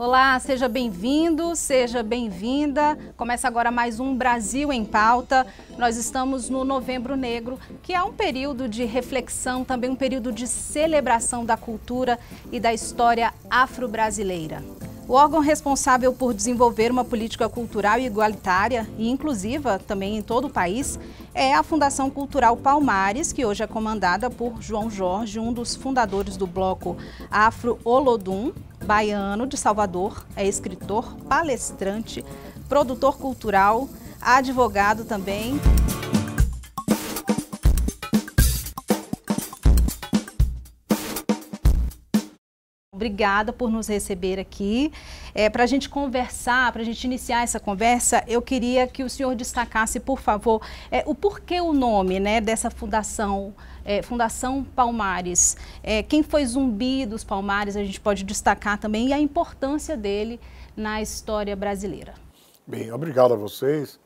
Olá, seja bem-vindo, seja bem-vinda. Começa agora mais um Brasil em Pauta. Nós estamos no Novembro Negro, que é um período de reflexão, também um período de celebração da cultura e da história afro-brasileira. O órgão responsável por desenvolver uma política cultural igualitária e inclusiva também em todo o país é a Fundação Cultural Palmares, que hoje é comandada por João Jorge, um dos fundadores do bloco Afro Olodum, baiano de Salvador, é escritor, palestrante, produtor cultural, advogado também. obrigada por nos receber aqui. É, para a gente conversar, para a gente iniciar essa conversa, eu queria que o senhor destacasse, por favor, é, o porquê o nome né, dessa fundação, é, Fundação Palmares. É, quem foi zumbi dos Palmares, a gente pode destacar também, e a importância dele na história brasileira. Bem, obrigado a vocês.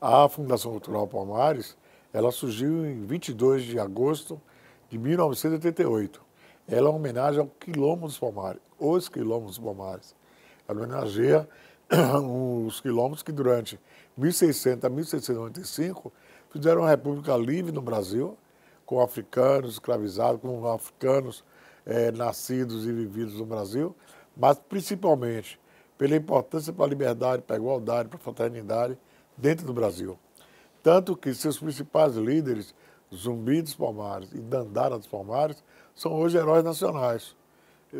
A Fundação Cultural Palmares, ela surgiu em 22 de agosto de 1988 ela é uma homenagem ao quilômetro dos Palmares, os quilômetros dos Palmares. Ela homenageia os quilômetros que durante 1600 a 1695 fizeram uma república livre no Brasil, com africanos escravizados, com africanos é, nascidos e vividos no Brasil, mas principalmente pela importância para a liberdade, para a igualdade, para a fraternidade dentro do Brasil. Tanto que seus principais líderes, Zumbi dos Palmares e Dandara dos Palmares, são hoje heróis nacionais.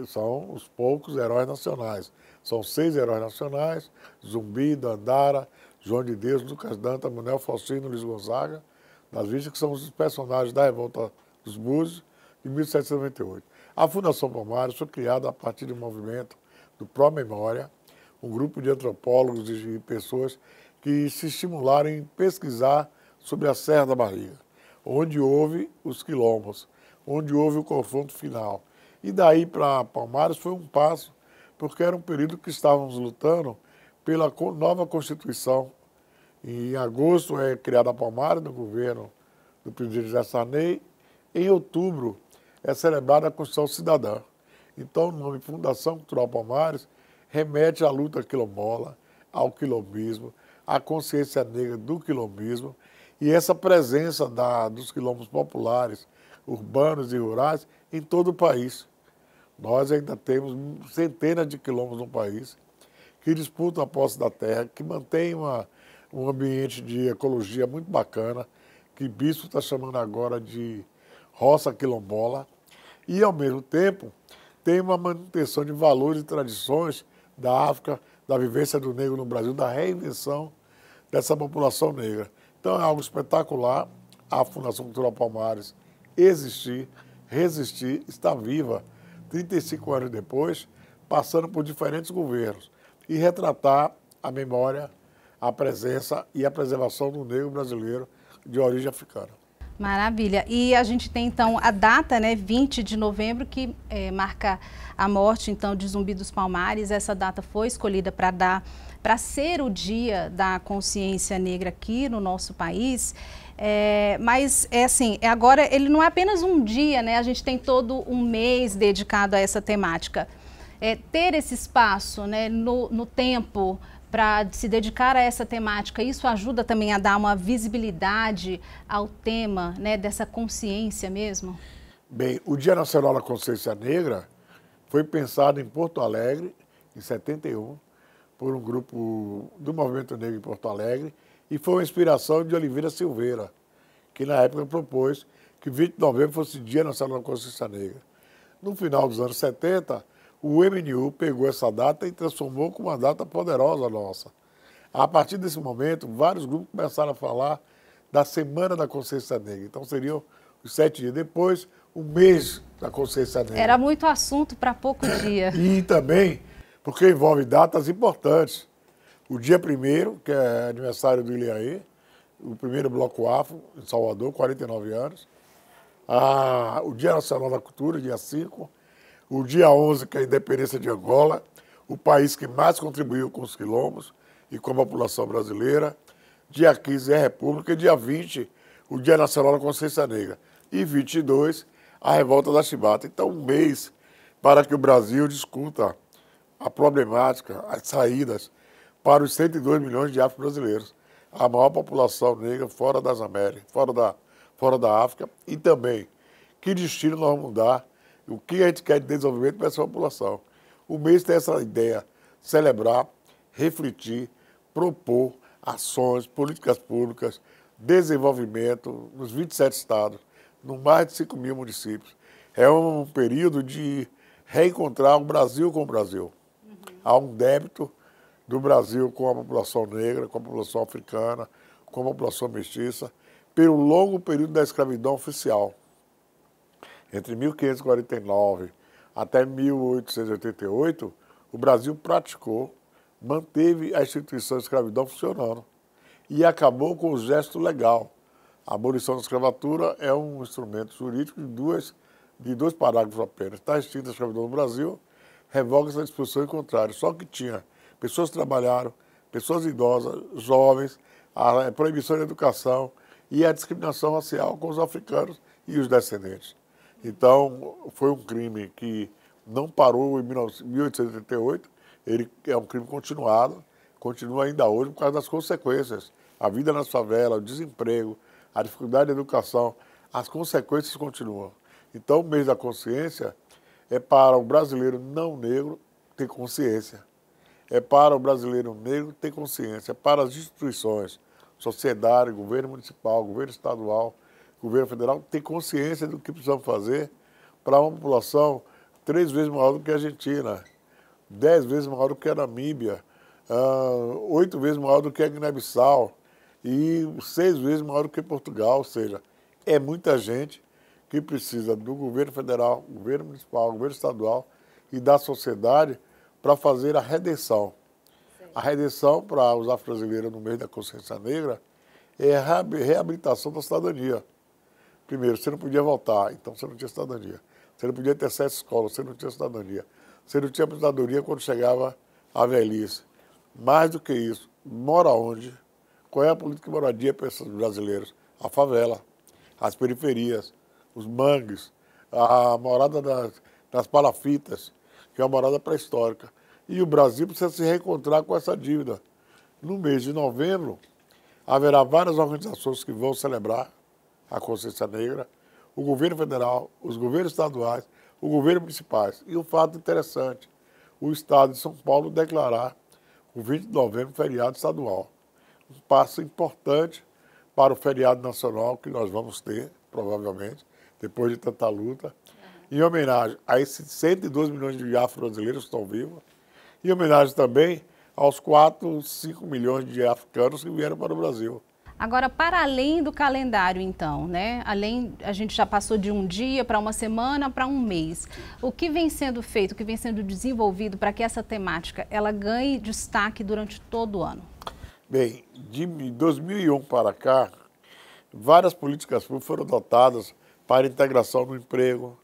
São os poucos heróis nacionais. São seis heróis nacionais: Zumbi, Dandara, João de Deus, Lucas Danta, Manuel Faustino, Luiz Gonzaga, das vistas que são os personagens da Revolta dos Búzios de 1798. A Fundação Palmares foi criada a partir de um movimento do Pró Memória, um grupo de antropólogos e pessoas que se estimularam em pesquisar sobre a Serra da Barriga, onde houve os quilombos, onde houve o confronto final. E daí para Palmares foi um passo, porque era um período que estávamos lutando pela nova Constituição. Em agosto é criada a Palmares, no governo do presidente José Sarney. Em outubro é celebrada a Constituição Cidadã. Então, o nome Fundação Cultural Palmares remete à luta quilombola, ao quilombismo, à consciência negra do quilombismo e essa presença da, dos quilombos populares urbanos e rurais em todo o país. Nós ainda temos centenas de quilômetros no país que disputam a posse da terra, que mantém uma, um ambiente de ecologia muito bacana, que Bispo está chamando agora de roça quilombola, e ao mesmo tempo tem uma manutenção de valores e tradições da África, da vivência do negro no Brasil, da reinvenção dessa população negra. Então é algo espetacular. A Fundação Cultural Palmares existir, resistir, está viva 35 anos depois, passando por diferentes governos, e retratar a memória, a presença e a preservação do negro brasileiro de origem africana. Maravilha. E a gente tem então a data, né, 20 de novembro, que é, marca a morte então de Zumbi dos Palmares. Essa data foi escolhida para dar para ser o dia da consciência negra aqui no nosso país. É, mas é assim, é agora ele não é apenas um dia, né? A gente tem todo um mês dedicado a essa temática. É, ter esse espaço né, no, no tempo para se dedicar a essa temática, isso ajuda também a dar uma visibilidade ao tema né, dessa consciência mesmo? Bem, o Dia Nacional da Consciência Negra foi pensado em Porto Alegre, em 71, por um grupo do Movimento Negro em Porto Alegre, e foi uma inspiração de Oliveira Silveira, que na época propôs que 20 de novembro fosse Dia Nacional da Consciência Negra. No final dos anos 70, o MNU pegou essa data e transformou como uma data poderosa nossa. A partir desse momento, vários grupos começaram a falar da Semana da Consciência Negra. Então seriam os sete dias depois, o mês da Consciência Negra. Era muito assunto para pouco dia. e também porque envolve datas importantes o dia primeiro, que é aniversário do Ilhaí, o primeiro bloco afro em Salvador, 49 anos. Ah, o Dia Nacional da Cultura, dia 5. O dia 11, que é a independência de Angola, o país que mais contribuiu com os quilombos e com a população brasileira. Dia 15 é a República e dia 20, o Dia Nacional da Consciência Negra. E 22, a Revolta da Chibata. Então, um mês para que o Brasil discuta a problemática, as saídas para os 102 milhões de afro-brasileiros, a maior população negra fora das Américas, fora da, fora da África, e também que destino nós vamos dar, o que a gente quer de desenvolvimento para essa população. O mês tem essa ideia, celebrar, refletir, propor ações, políticas públicas, desenvolvimento nos 27 estados, nos mais de 5 mil municípios. É um período de reencontrar o Brasil com o Brasil. Uhum. Há um débito do Brasil com a população negra, com a população africana, com a população mestiça, pelo longo período da escravidão oficial. Entre 1549 até 1888, o Brasil praticou, manteve a instituição da escravidão funcionando e acabou com o gesto legal. A abolição da escravatura é um instrumento jurídico de, duas, de dois parágrafos apenas. Está extinta a escravidão no Brasil, revoga-se a disposição em contrário. Só que tinha pessoas trabalharam, pessoas idosas, jovens, a proibição da educação e a discriminação racial com os africanos e os descendentes. Então, foi um crime que não parou em 1888, ele é um crime continuado, continua ainda hoje por causa das consequências. A vida na favela, o desemprego, a dificuldade de educação, as consequências continuam. Então, o mês da consciência é para o brasileiro não negro ter consciência. É para o brasileiro negro ter consciência, é para as instituições, sociedade, governo municipal, governo estadual, governo federal, ter consciência do que precisamos fazer para uma população três vezes maior do que a Argentina, dez vezes maior do que a Namíbia, uh, oito vezes maior do que a Guiné-Bissau e seis vezes maior do que Portugal. Ou seja, é muita gente que precisa do governo federal, governo municipal, governo estadual e da sociedade para fazer a redenção. A redenção para os afro-brasileiros no meio da consciência negra é a reabilitação da cidadania. Primeiro, você não podia voltar, então você não tinha cidadania. Você não podia ter acesso à escola, você não tinha cidadania. Você não tinha cidadania quando chegava a velhice. Mais do que isso, mora onde? Qual é a política de moradia para esses brasileiros? A favela, as periferias, os mangues, a morada das, das palafitas, que é uma morada pré-histórica e o Brasil precisa se reencontrar com essa dívida. No mês de novembro, haverá várias organizações que vão celebrar a consciência negra, o governo federal, os governos estaduais, o governo municipais. E um fato interessante, o Estado de São Paulo declarar o 20 de novembro feriado estadual. Um passo importante para o feriado nacional que nós vamos ter, provavelmente, depois de tanta luta, em homenagem a esses 102 milhões de afro-brasileiros que estão vivos, e homenagem também aos 4, 5 milhões de africanos que vieram para o Brasil. Agora, para além do calendário, então, né? Além, a gente já passou de um dia para uma semana para um mês. O que vem sendo feito, o que vem sendo desenvolvido para que essa temática ela ganhe destaque durante todo o ano? Bem, de 2001 para cá, várias políticas públicas foram adotadas para integração no emprego,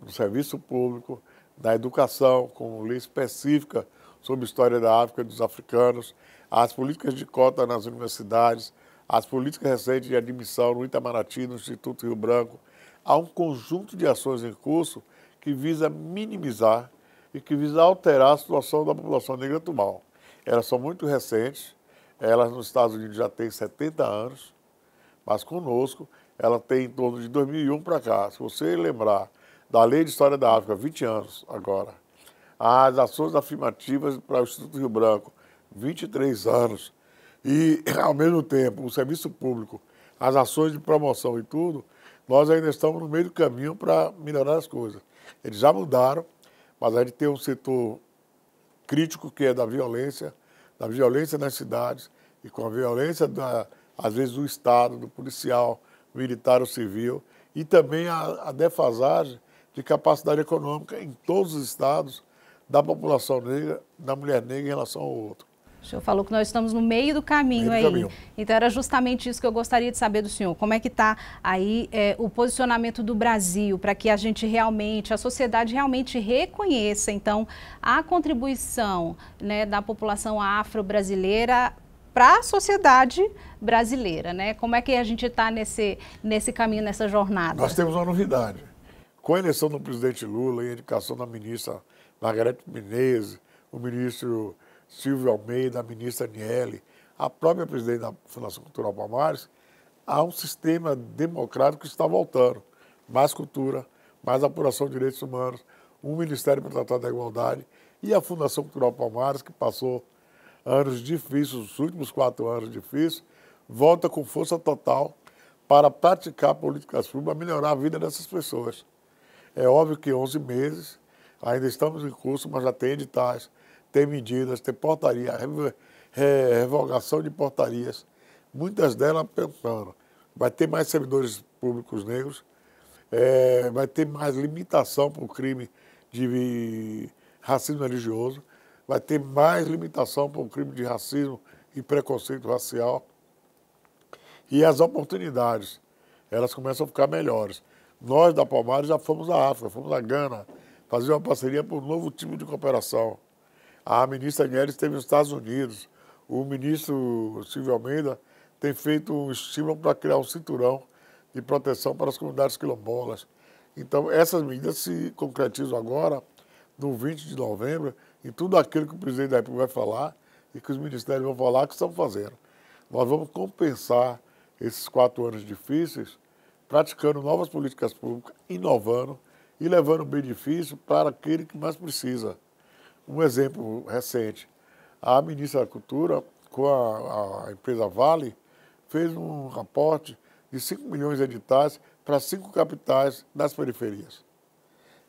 no serviço público, da educação, com lei específica sobre história da África e dos africanos, as políticas de cota nas universidades, as políticas recentes de admissão no Itamaraty, no Instituto Rio Branco. Há um conjunto de ações em curso que visa minimizar e que visa alterar a situação da população negra tumal. Elas são muito recentes, elas nos Estados Unidos já têm 70 anos, mas conosco ela tem em torno de 2001 para cá. Se você lembrar da Lei de História da África, 20 anos agora. As ações afirmativas para o Instituto Rio Branco, 23 anos. E, ao mesmo tempo, o serviço público, as ações de promoção e tudo, nós ainda estamos no meio do caminho para melhorar as coisas. Eles já mudaram, mas a gente tem um setor crítico que é da violência, da violência nas cidades e com a violência, da, às vezes, do Estado, do policial, militar ou civil, e também a, a defasagem de capacidade econômica em todos os estados da população negra, da mulher negra em relação ao outro. O senhor falou que nós estamos no meio do caminho meio do aí. Caminho. Então era justamente isso que eu gostaria de saber do senhor. Como é que está aí é, o posicionamento do Brasil para que a gente realmente, a sociedade realmente reconheça então a contribuição né, da população afro-brasileira para a sociedade brasileira, né? Como é que a gente está nesse, nesse caminho, nessa jornada? Nós temos uma novidade com a eleição do presidente Lula e a indicação da ministra Margarete Menezes, o ministro Silvio Almeida, a ministra Niele, a própria presidente da Fundação Cultural Palmares, há um sistema democrático que está voltando. Mais cultura, mais apuração de direitos humanos, um Ministério para tratar da igualdade e a Fundação Cultural Palmares, que passou anos difíceis, os últimos quatro anos difíceis, volta com força total para praticar políticas públicas, melhorar a vida dessas pessoas. É óbvio que 11 meses, ainda estamos em curso, mas já tem editais, tem medidas, tem portaria, revogação de portarias, muitas delas pensando, vai ter mais servidores públicos negros, é, vai ter mais limitação para o crime de racismo religioso, vai ter mais limitação para o crime de racismo e preconceito racial. E as oportunidades, elas começam a ficar melhores. Nós da Palmares já fomos à África, fomos à Gana, fazer uma parceria para um novo tipo de cooperação. A ministra Nieres esteve nos Estados Unidos, o ministro Silvio Almeida tem feito um estímulo para criar um cinturão de proteção para as comunidades quilombolas. Então, essas medidas se concretizam agora, no 20 de novembro, e tudo aquilo que o presidente da República vai falar e que os ministérios vão falar que estão fazendo. Nós vamos compensar esses quatro anos difíceis praticando novas políticas públicas, inovando e levando benefício para aquele que mais precisa. Um exemplo recente, a ministra da Cultura, com a, a empresa Vale, fez um aporte de 5 milhões de editais para cinco capitais das periferias.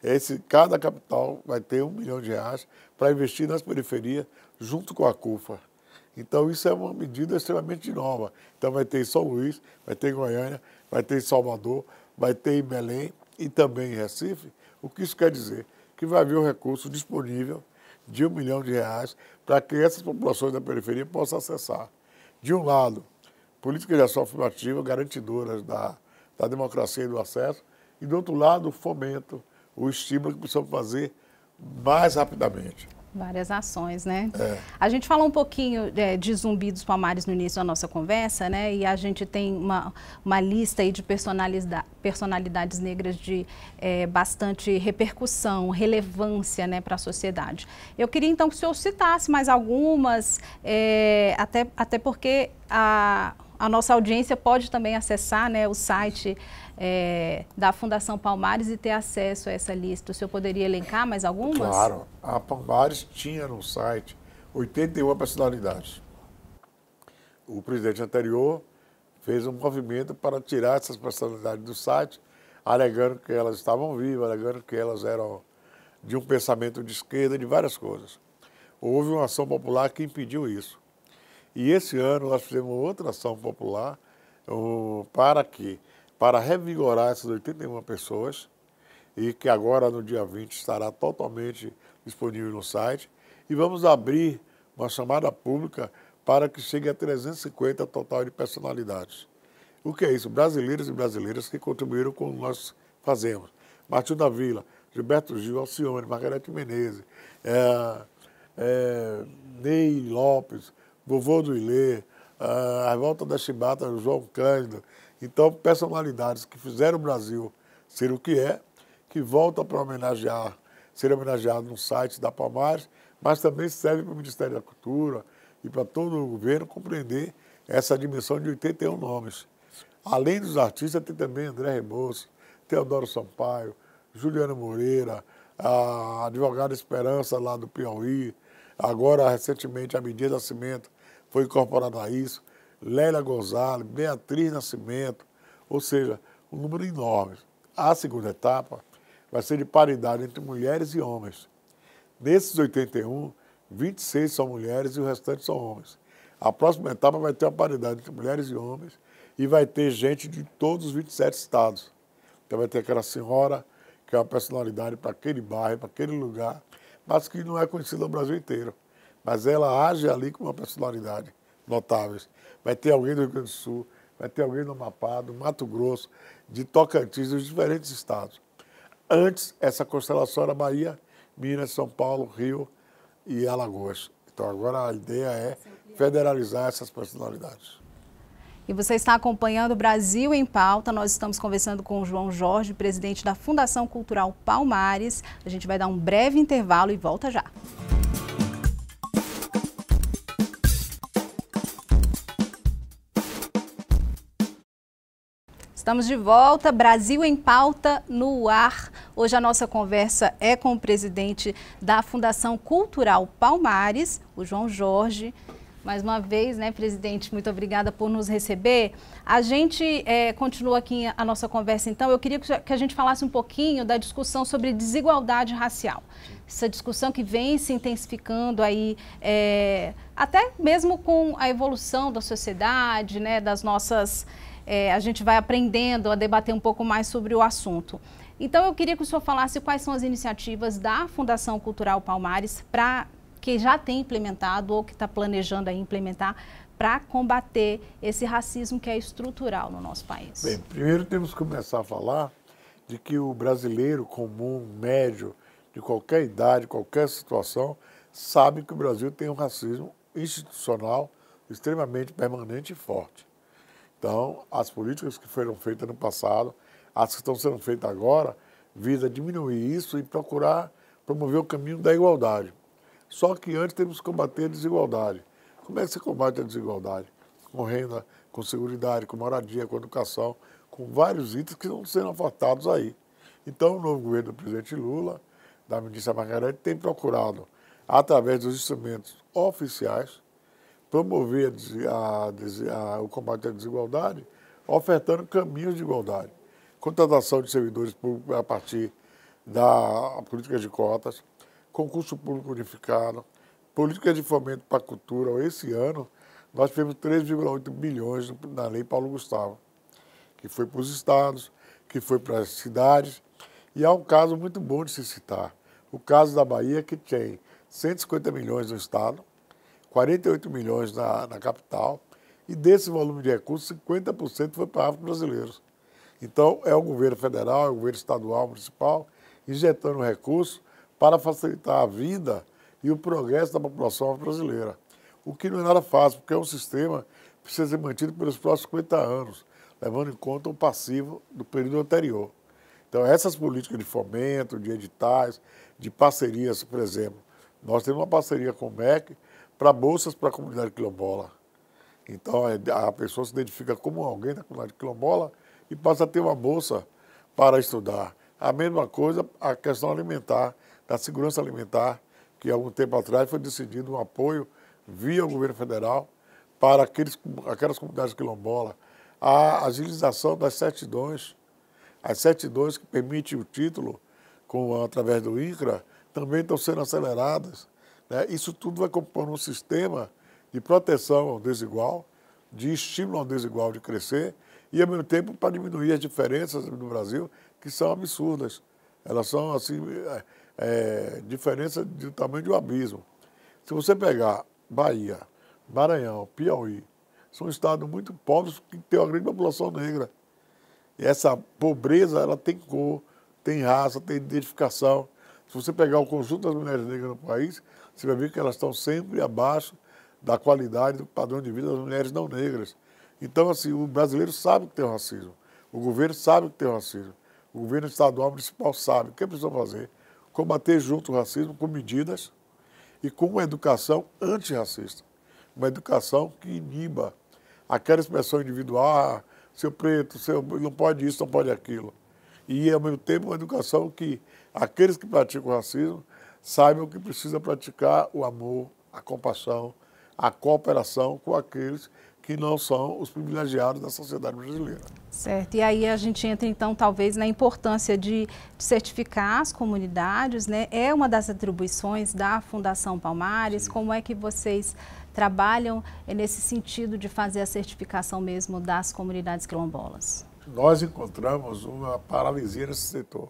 Esse, cada capital vai ter um milhão de reais para investir nas periferias junto com a CUFA. Então, isso é uma medida extremamente nova. Então, vai ter em São Luís, vai ter em Goiânia vai ter em Salvador, vai ter em Belém e também em Recife. O que isso quer dizer? Que vai haver um recurso disponível de um milhão de reais para que essas populações da periferia possam acessar. De um lado, políticas de ação afirmativa garantidoras da, da democracia e do acesso, e do outro lado, o fomento, o estímulo que precisamos fazer mais rapidamente. Várias ações, né? É. A gente falou um pouquinho é, de Zumbi dos Palmares no início da nossa conversa, né? E a gente tem uma, uma lista aí de personalidade, personalidades negras de é, bastante repercussão, relevância né, para a sociedade. Eu queria então que o senhor citasse mais algumas, é, até, até porque a, a nossa audiência pode também acessar né, o site é, da Fundação Palmares e ter acesso a essa lista. O senhor poderia elencar mais algumas? Claro. A Palmares tinha no site 81 personalidades. O presidente anterior fez um movimento para tirar essas personalidades do site, alegando que elas estavam vivas, alegando que elas eram de um pensamento de esquerda, de várias coisas. Houve uma ação popular que impediu isso. E esse ano nós fizemos outra ação popular um, para que para revigorar essas 81 pessoas e que agora no dia 20 estará totalmente disponível no site. E vamos abrir uma chamada pública para que chegue a 350 total de personalidades. O que é isso? Brasileiros e brasileiras que contribuíram com o que nós fazemos. Martinho da Vila, Gilberto Gil, Alcione, Margarete Menezes, é, é, Ney Lopes, Vovô do Ilê, é, a volta da Chibata, João Cândido, então, personalidades que fizeram o Brasil ser o que é, que voltam para homenagear, ser homenageado no site da Palmares, mas também serve para o Ministério da Cultura e para todo o governo compreender essa dimensão de 81 nomes. Além dos artistas, tem também André Rebouças, Teodoro Sampaio, Juliana Moreira, a advogada Esperança lá do Piauí, agora recentemente a Medida Cimento foi incorporada a isso. Lélia Gonzalez, Beatriz Nascimento, ou seja, um número enorme. A segunda etapa vai ser de paridade entre mulheres e homens. Nesses 81, 26 são mulheres e o restante são homens. A próxima etapa vai ter a paridade entre mulheres e homens e vai ter gente de todos os 27 estados. Então vai ter aquela senhora que é uma personalidade para aquele bairro, para aquele lugar, mas que não é conhecida no Brasil inteiro. Mas ela age ali com uma personalidade notável vai ter alguém do Rio Grande do Sul, vai ter alguém do Amapá, do Mato Grosso, de Tocantins, dos diferentes estados. Antes, essa constelação era Bahia, Minas, São Paulo, Rio e Alagoas. Então, agora a ideia é federalizar essas personalidades. E você está acompanhando o Brasil em Pauta. Nós estamos conversando com o João Jorge, presidente da Fundação Cultural Palmares. A gente vai dar um breve intervalo e volta já. Estamos de volta, Brasil em pauta no ar. Hoje a nossa conversa é com o presidente da Fundação Cultural Palmares, o João Jorge. Mais uma vez, né, presidente, muito obrigada por nos receber. A gente é, continua aqui a nossa conversa, então. Eu queria que a gente falasse um pouquinho da discussão sobre desigualdade racial. Essa discussão que vem se intensificando aí, é, até mesmo com a evolução da sociedade, né, das nossas é, a gente vai aprendendo a debater um pouco mais sobre o assunto. Então, eu queria que o senhor falasse quais são as iniciativas da Fundação Cultural Palmares para que já tem implementado ou que está planejando implementar para combater esse racismo que é estrutural no nosso país. Bem, primeiro temos que começar a falar de que o brasileiro comum, médio, de qualquer idade, qualquer situação, sabe que o Brasil tem um racismo institucional extremamente permanente e forte. Então, as políticas que foram feitas no passado, as que estão sendo feitas agora, visa diminuir isso e procurar promover o caminho da igualdade. Só que antes temos que combater a desigualdade. Como é que se combate a desigualdade? Com renda, com segurança, com moradia, com educação, com vários itens que estão sendo afetados aí. Então, o novo governo do presidente Lula, da ministra Margarete, tem procurado, através dos instrumentos oficiais, promover a, a, a, o combate à desigualdade, ofertando caminhos de igualdade. Contratação de servidores públicos a partir da política de cotas, concurso público unificado, política de fomento para a cultura. Esse ano, nós tivemos 3,8 bilhões na Lei Paulo Gustavo, que foi para os estados, que foi para as cidades. E há um caso muito bom de se citar: o caso da Bahia, que tem 150 milhões no estado, 48 milhões na, na capital, e desse volume de recursos, 50% foi para África brasileiros. Então, é o governo federal, é o governo estadual, municipal, injetando recursos para facilitar a vida e o progresso da população brasileira. O que não é nada fácil, porque é um sistema que precisa ser mantido pelos próximos 50 anos, levando em conta o passivo do período anterior. Então, essas políticas de fomento, de editais, de parcerias, por exemplo, nós temos uma parceria com o MEC para bolsas para a comunidade quilombola. Então é, a pessoa se identifica como alguém da comunidade quilombola e passa a ter uma bolsa para estudar. A mesma coisa a questão alimentar, da segurança alimentar, que algum tempo atrás foi decidido um apoio via o governo federal para aqueles, aquelas comunidades quilombolas. A agilização das certidões, as certidões que permitem o título com, através do INCRA, também estão sendo aceleradas. Né? Isso tudo vai compor um sistema de proteção ao desigual, de estímulo ao desigual de crescer e, ao mesmo tempo, para diminuir as diferenças no Brasil, que são absurdas. Elas são, assim, é, é diferença do tamanho de um abismo. Se você pegar Bahia, Maranhão, Piauí, são estados muito pobres que têm uma grande população negra. E essa pobreza, ela tem cor, tem raça, tem identificação. Se você pegar o conjunto das mulheres negras no país, você vai ver que elas estão sempre abaixo da qualidade do padrão de vida das mulheres não negras. Então, assim, o brasileiro sabe que tem racismo, o governo sabe que tem racismo, o governo estadual municipal sabe. O que é precisa fazer? Combater junto o racismo com medidas e com uma educação antirracista. Uma educação que iniba aquela expressão individual, ah, seu preto, seu, não pode isso, não pode aquilo. E, ao mesmo tempo, uma educação que aqueles que praticam racismo saibam que precisa praticar o amor, a compaixão, a cooperação com aqueles que não são os privilegiados da sociedade brasileira. Certo, e aí a gente entra então talvez na importância de, certificar as comunidades, né? É uma das atribuições da Fundação Palmares, Sim. como é que vocês trabalham eh, nesse sentido de fazer a certificação mesmo das comunidades quilombolas? Nós encontramos uma paralisia nesse setor.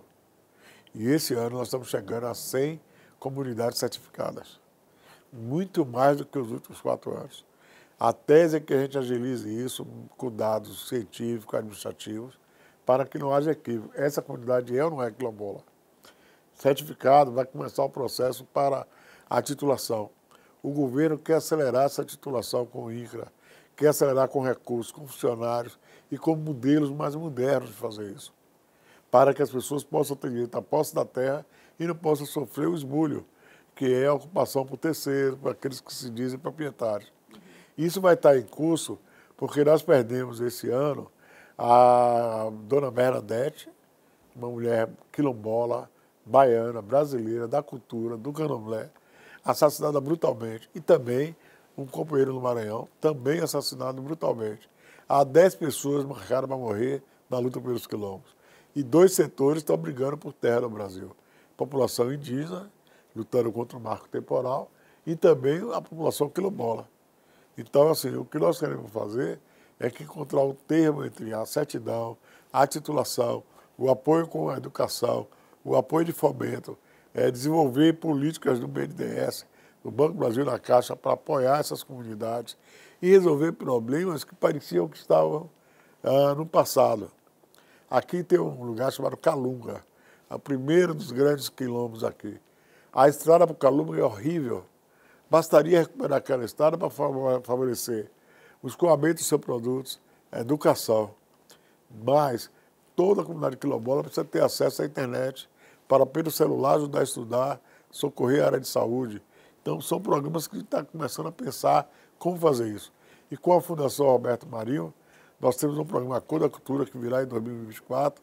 E esse ano nós estamos chegando a 100 comunidades certificadas, muito mais do que os últimos quatro anos. A tese é que a gente agilize isso com dados científicos, administrativos, para que não haja equívoco. Essa comunidade é ou não é quilombola? Certificado vai começar o processo para a titulação. O governo quer acelerar essa titulação com o INCRA, quer acelerar com recursos, com funcionários e com modelos mais modernos de fazer isso, para que as pessoas possam ter direito à posse da terra e não possa sofrer o esbulho, que é a ocupação por terceiro, para aqueles que se dizem proprietários. Isso vai estar em curso porque nós perdemos esse ano a dona Bernadette, uma mulher quilombola, baiana, brasileira, da cultura, do candomblé, assassinada brutalmente, e também um companheiro do Maranhão, também assassinado brutalmente. Há 10 pessoas marcaram para morrer na luta pelos quilombos. E dois setores estão brigando por terra no Brasil população indígena, lutando contra o marco temporal, e também a população quilombola. Então, assim, o que nós queremos fazer é que encontrar um termo entre a certidão, a titulação, o apoio com a educação, o apoio de fomento, é, desenvolver políticas do BNDES, do Banco Brasil, na Caixa, para apoiar essas comunidades e resolver problemas que pareciam que estavam ah, no passado. Aqui tem um lugar chamado Calunga, a primeira dos grandes quilombos aqui. A estrada para o Calumba é horrível. Bastaria recuperar aquela estrada para favorecer o escoamento dos seus produtos, a educação. Mas toda a comunidade quilombola precisa ter acesso à internet para, pelo celular, ajudar a estudar, socorrer a área de saúde. Então, são programas que gente está começando a pensar como fazer isso. E com a Fundação Roberto Marinho, nós temos um programa Cor da Cultura que virá em 2024,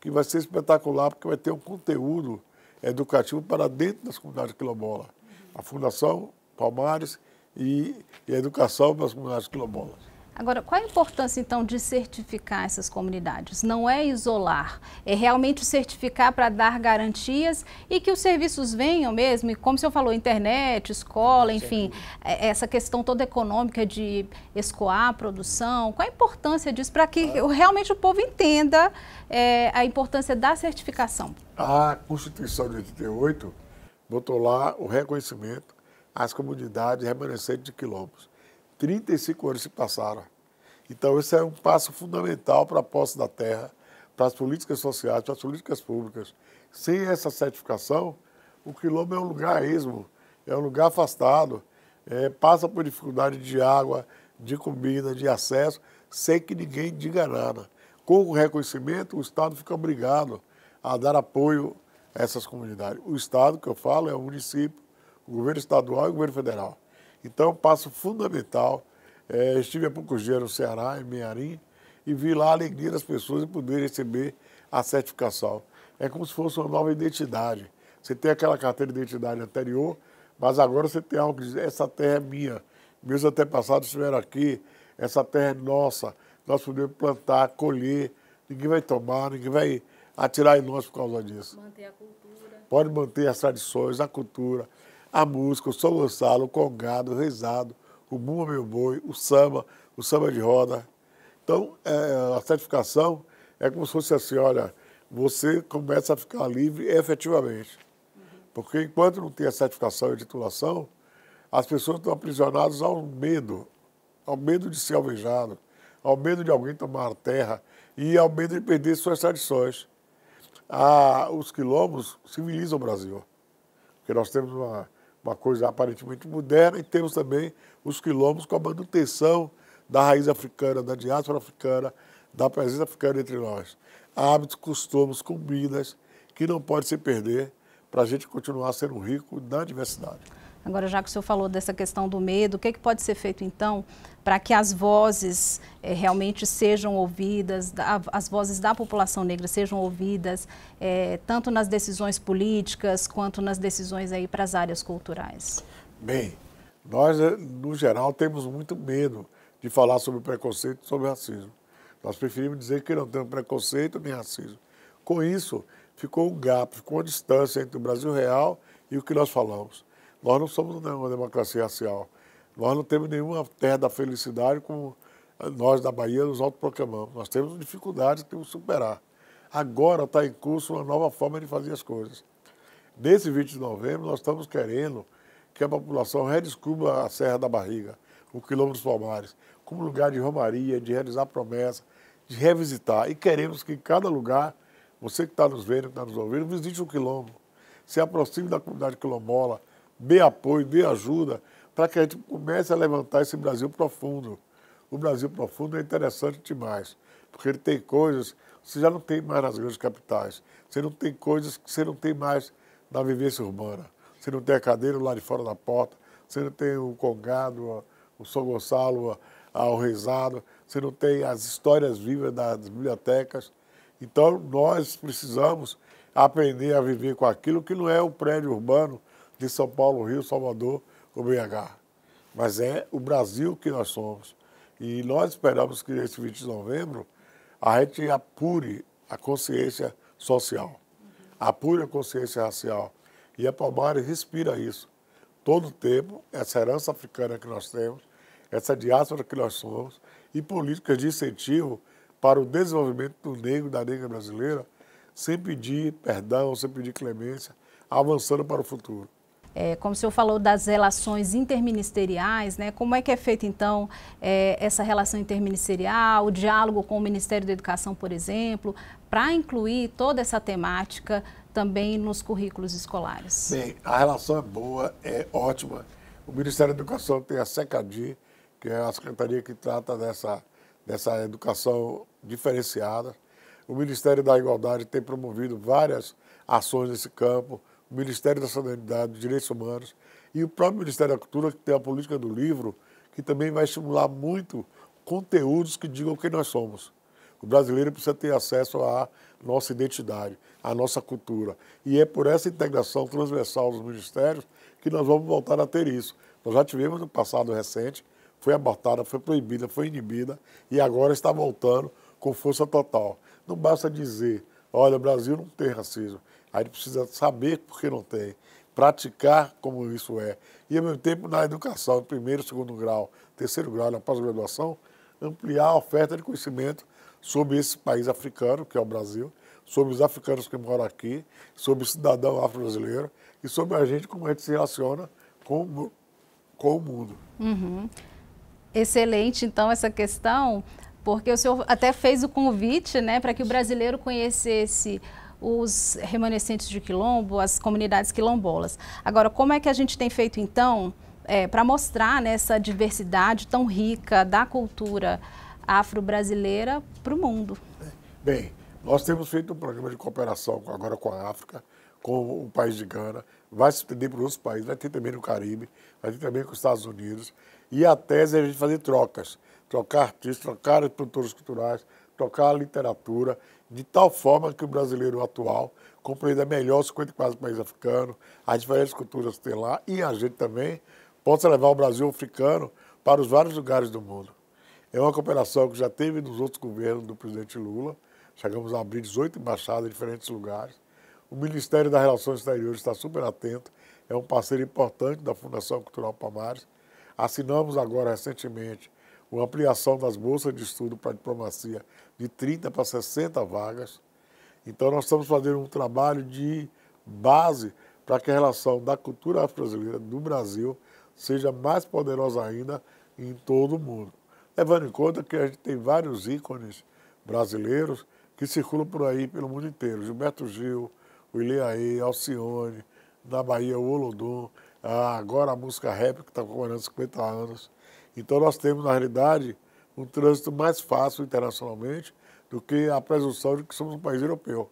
que vai ser espetacular, porque vai ter um conteúdo educativo para dentro das comunidades quilombolas. A Fundação Palmares e, a educação para as comunidades quilombolas. Agora, qual a importância então de certificar essas comunidades? Não é isolar, é realmente certificar para dar garantias e que os serviços venham mesmo, e como o senhor falou, internet, escola, enfim, é, essa questão toda econômica de escoar a produção. Qual a importância disso para que realmente o povo entenda é, a importância da certificação? A Constituição de 88 botou lá o reconhecimento às comunidades remanescentes de quilômetros. 35 anos se passaram. Então, esse é um passo fundamental para a posse da terra, para as políticas sociais, para as políticas públicas. Sem essa certificação, o quilombo é um lugar esmo, é um lugar afastado, é, passa por dificuldade de água, de comida, de acesso, sem que ninguém diga nada. Com o reconhecimento, o Estado fica obrigado a dar apoio a essas comunidades. O Estado, que eu falo, é o município, o governo estadual e o governo federal. Então, passo fundamental. É, estive há poucos dias no Ceará, em Mearim, e vi lá a alegria das pessoas em poder receber a certificação. É como se fosse uma nova identidade. Você tem aquela carteira de identidade anterior, mas agora você tem algo que diz: essa terra é minha, meus antepassados estiveram aqui, essa terra é nossa, nós podemos plantar, colher, ninguém vai tomar, ninguém vai atirar em nós por causa disso. Manter a cultura. Pode manter as tradições, a cultura a música, o São Gonçalo, o Congado, o Reisado, o Bumba Meu Boi, o samba, o samba de roda. Então, é, a certificação é como se fosse assim, olha, você começa a ficar livre efetivamente. Porque enquanto não tem a certificação e a titulação, as pessoas estão aprisionadas ao medo, ao medo de ser alvejado, ao medo de alguém tomar a terra e ao medo de perder suas tradições. Ah, os quilombos civilizam o Brasil. Porque nós temos uma, uma coisa aparentemente moderna, e temos também os quilombos com a manutenção da raiz africana, da diáspora africana, da presença africana entre nós. Há hábitos, costumes, comidas que não pode se perder para a gente continuar sendo rico na diversidade. Agora, já que o senhor falou dessa questão do medo, o que, é que pode ser feito então para que as vozes é, realmente sejam ouvidas, as vozes da população negra sejam ouvidas, é, tanto nas decisões políticas quanto nas decisões aí para as áreas culturais? Bem, nós, eh, no geral, temos muito medo de falar sobre preconceito e sobre racismo. Nós preferimos dizer que não temos preconceito nem racismo. Com isso, ficou um gap, ficou uma distância entre o Brasil real e o que nós falamos. Nós não somos uma democracia racial. Nós não temos nenhuma terra da felicidade como nós da Bahia nos autoproclamamos. Nós temos dificuldades que temos que superar. Agora está em curso uma nova forma de fazer as coisas. Nesse 20 de novembro, nós estamos querendo que a população redescubra a Serra da Barriga, o Quilombo dos Palmares, como lugar de romaria, de realizar promessas, de revisitar. E queremos que em cada lugar, você que está nos vendo, que está nos ouvindo, visite o Quilombo, se aproxime da comunidade quilombola, dê apoio, dê ajuda, para que a gente comece a levantar esse Brasil profundo. O Brasil profundo é interessante demais, porque ele tem coisas que você já não tem mais nas grandes capitais. Você não tem coisas que você não tem mais na vivência urbana. Você não tem a cadeira lá de fora da porta, você não tem o Congado, o São Gonçalo, o Reisado, você não tem as histórias vivas das bibliotecas. Então, nós precisamos aprender a viver com aquilo que não é o prédio urbano, de São Paulo, Rio, Salvador o BH. Mas é o Brasil que nós somos. E nós esperamos que esse 20 de novembro a gente apure a consciência social, apure a consciência racial. E a Palmares respira isso. Todo o tempo, essa herança africana que nós temos, essa diáspora que nós somos, e políticas de incentivo para o desenvolvimento do negro, da negra brasileira, sem pedir perdão, sem pedir clemência, avançando para o futuro. É, como o senhor falou das relações interministeriais, né, como é que é feita então é, essa relação interministerial, o diálogo com o Ministério da Educação, por exemplo, para incluir toda essa temática também nos currículos escolares? Bem, a relação é boa, é ótima. O Ministério da Educação tem a SECADI, que é a secretaria que trata dessa, dessa educação diferenciada. O Ministério da Igualdade tem promovido várias ações nesse campo, o Ministério da Sanidade, Direitos Humanos e o próprio Ministério da Cultura, que tem a política do livro, que também vai estimular muito conteúdos que digam quem nós somos. O brasileiro precisa ter acesso à nossa identidade, à nossa cultura. E é por essa integração transversal dos ministérios que nós vamos voltar a ter isso. Nós já tivemos no passado recente, foi abortada, foi proibida, foi inibida e agora está voltando com força total. Não basta dizer, olha, o Brasil não tem racismo. Aí ele precisa saber por que não tem, praticar como isso é. E, ao mesmo tempo, na educação, primeiro, segundo grau, terceiro grau, na pós-graduação, ampliar a oferta de conhecimento sobre esse país africano, que é o Brasil, sobre os africanos que moram aqui, sobre o cidadão afro-brasileiro e sobre a gente, como a gente se relaciona com, com o mundo. Uhum. Excelente, então, essa questão, porque o senhor até fez o convite né, para que o brasileiro conhecesse os remanescentes de quilombo, as comunidades quilombolas. Agora, como é que a gente tem feito então é, para mostrar né, essa diversidade tão rica da cultura afro-brasileira para o mundo? Bem, nós temos feito um programa de cooperação agora com a África, com o país de Gana, vai se estender para outros países, vai ter também no Caribe, vai ter também com os Estados Unidos. E a tese é a gente fazer trocas, trocar artistas, trocar produtores culturais, trocar literatura de tal forma que o brasileiro atual compreenda melhor os 54 países africanos, as diferentes culturas que tem lá e a gente também possa levar o Brasil africano para os vários lugares do mundo. É uma cooperação que já teve nos outros governos do presidente Lula. Chegamos a abrir 18 embaixadas em diferentes lugares. O Ministério das Relações Exteriores está super atento, é um parceiro importante da Fundação Cultural Palmares. Assinamos agora recentemente uma ampliação das bolsas de estudo para a diplomacia de 30 para 60 vagas. Então, nós estamos fazendo um trabalho de base para que a relação da cultura afro-brasileira do Brasil seja mais poderosa ainda em todo o mundo. Levando em conta que a gente tem vários ícones brasileiros que circulam por aí pelo mundo inteiro. Gilberto Gil, o Ileaê, Alcione, na Bahia o Olodum, agora a música rap que está comemorando 50 anos. Então nós temos, na realidade, um trânsito mais fácil internacionalmente do que a presunção de que somos um país europeu.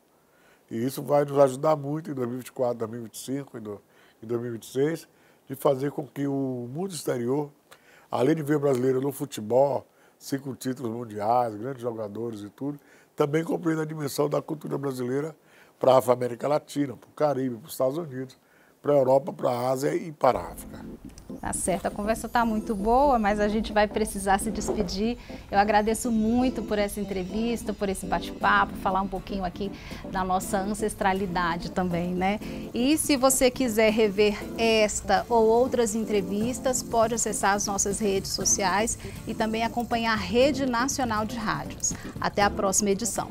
E isso vai nos ajudar muito em 2024, 2025 e 2026, de fazer com que o mundo exterior, além de ver brasileiro no futebol, cinco títulos mundiais, grandes jogadores e tudo, também compreenda a dimensão da cultura brasileira para a América Latina, para o Caribe, para os Estados Unidos para a Europa, para a Ásia e para a África. Tá certo, a conversa está muito boa, mas a gente vai precisar se despedir. Eu agradeço muito por essa entrevista, por esse bate-papo, falar um pouquinho aqui da nossa ancestralidade também, né? E se você quiser rever esta ou outras entrevistas, pode acessar as nossas redes sociais e também acompanhar a Rede Nacional de Rádios. Até a próxima edição.